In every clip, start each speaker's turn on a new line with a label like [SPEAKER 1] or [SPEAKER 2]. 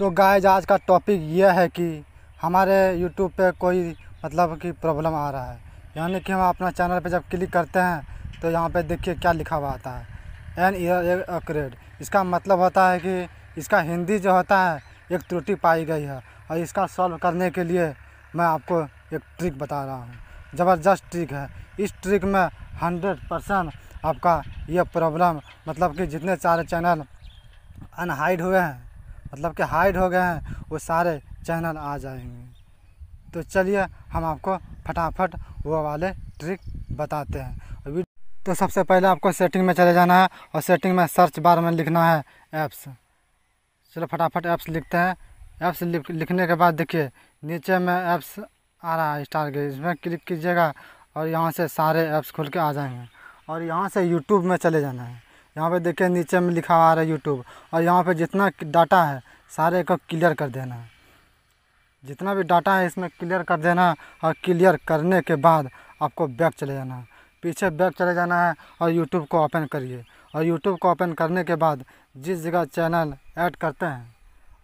[SPEAKER 1] तो गाय आज का टॉपिक यह है कि हमारे यूट्यूब पे कोई मतलब कि प्रॉब्लम आ रहा है यानी कि हम अपना चैनल पे जब क्लिक करते हैं तो यहाँ पे देखिए क्या लिखा हुआ आता है एन ईयर अक्रेड इसका मतलब होता है कि इसका हिंदी जो होता है एक त्रुटि पाई गई है और इसका सॉल्व करने के लिए मैं आपको एक ट्रिक बता रहा हूँ ज़बरदस्त ट्रिक है इस ट्रिक में हंड्रेड परसेंट आपका यह प्रॉब्लम मतलब कि जितने सारे चैनल अनहाइड हुए हैं मतलब कि हाइड हो गए हैं वो सारे चैनल आ जाएंगे तो चलिए हम आपको फटाफट वो वाले ट्रिक बताते हैं तो सबसे पहले आपको सेटिंग में चले जाना है और सेटिंग में सर्च बार में लिखना है ऐप्स चलो फटाफट ऐप्स लिखते हैं ऐप्स लिखने के बाद देखिए नीचे में ऐप्स आ रहा है स्टार के इसमें क्लिक कीजिएगा और यहाँ से सारे ऐप्स खुल के आ जाएंगे और यहाँ से यूट्यूब में चले जाना है यहाँ पे देखिए नीचे में लिखा हुआ है यूट्यूब और यहाँ पे जितना डाटा है सारे को क्लियर कर देना है जितना भी डाटा है इसमें क्लियर कर देना है और क्लियर करने के बाद आपको बैक चले जाना है पीछे बैक चले जाना है और यूट्यूब को ओपन करिए और यूट्यूब को ओपन करने के बाद जिस जगह चैनल ऐड करते हैं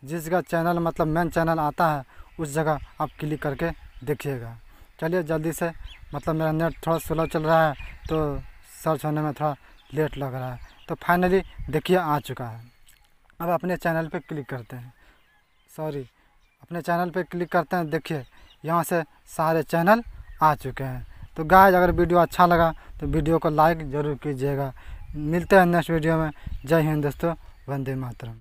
[SPEAKER 1] जिस जगह चैनल मतलब मेन चैनल आता है उस जगह आप क्लिक करके देखिएगा चलिए जल्दी से मतलब मेरा नेट थोड़ा स्लो चल रहा है तो सर्च होने में थोड़ा लेट लग रहा है तो फाइनली देखिए आ चुका है अब अपने चैनल पे क्लिक करते हैं सॉरी अपने चैनल पे क्लिक करते हैं देखिए यहाँ से सारे चैनल आ चुके हैं तो गाय अगर वीडियो अच्छा लगा तो वीडियो को लाइक ज़रूर कीजिएगा मिलते हैं नेक्स्ट वीडियो में जय हिंद दोस्तों वंदे मातरम